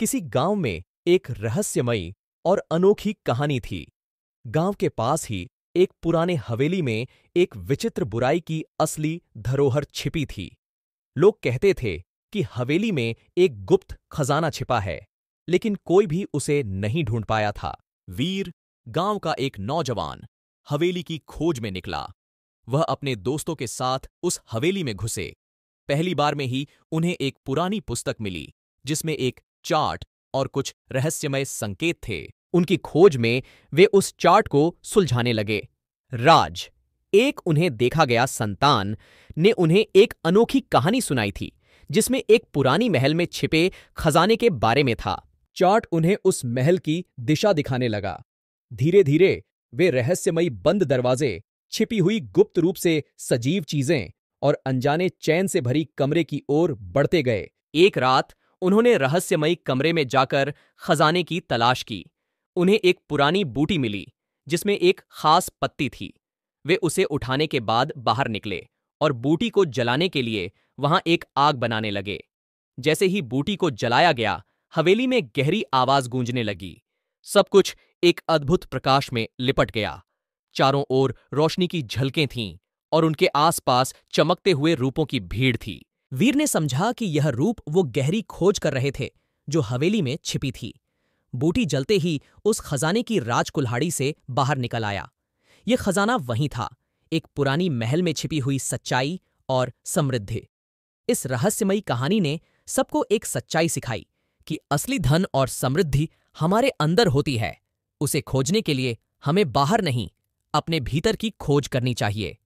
किसी गांव में एक रहस्यमयी और अनोखी कहानी थी गांव के पास ही एक पुराने हवेली में एक विचित्र बुराई की असली धरोहर छिपी थी लोग कहते थे कि हवेली में एक गुप्त खजाना छिपा है लेकिन कोई भी उसे नहीं ढूंढ पाया था वीर गांव का एक नौजवान हवेली की खोज में निकला वह अपने दोस्तों के साथ उस हवेली में घुसे पहली बार में ही उन्हें एक पुरानी पुस्तक मिली जिसमें एक चार्ट और कुछ रहस्यमय संकेत थे उनकी खोज में वे उस चार्ट को सुलझाने लगे राज एक उन्हें देखा गया संतान ने उन्हें एक अनोखी कहानी सुनाई थी जिसमें एक पुरानी महल में छिपे खजाने के बारे में था चार्ट उन्हें उस महल की दिशा दिखाने लगा धीरे धीरे वे रहस्यमयी बंद दरवाजे छिपी हुई गुप्त रूप से सजीव चीजें और अनजाने चैन से भरी कमरे की ओर बढ़ते गए एक रात उन्होंने रहस्यमयी कमरे में जाकर खजाने की तलाश की उन्हें एक पुरानी बूटी मिली जिसमें एक खास पत्ती थी वे उसे उठाने के बाद बाहर निकले और बूटी को जलाने के लिए वहां एक आग बनाने लगे जैसे ही बूटी को जलाया गया हवेली में गहरी आवाज गूंजने लगी सब कुछ एक अद्भुत प्रकाश में लिपट गया चारों ओर रोशनी की झलकें थीं और उनके आसपास चमकते हुए रूपों की भीड़ थी वीर ने समझा कि यह रूप वो गहरी खोज कर रहे थे जो हवेली में छिपी थी बूटी जलते ही उस खजाने की राजकुल्हाड़ी से बाहर निकल आया ये खजाना वहीं था एक पुरानी महल में छिपी हुई सच्चाई और समृद्धि इस रहस्यमयी कहानी ने सबको एक सच्चाई सिखाई कि असली धन और समृद्धि हमारे अंदर होती है उसे खोजने के लिए हमें बाहर नहीं अपने भीतर की खोज करनी चाहिए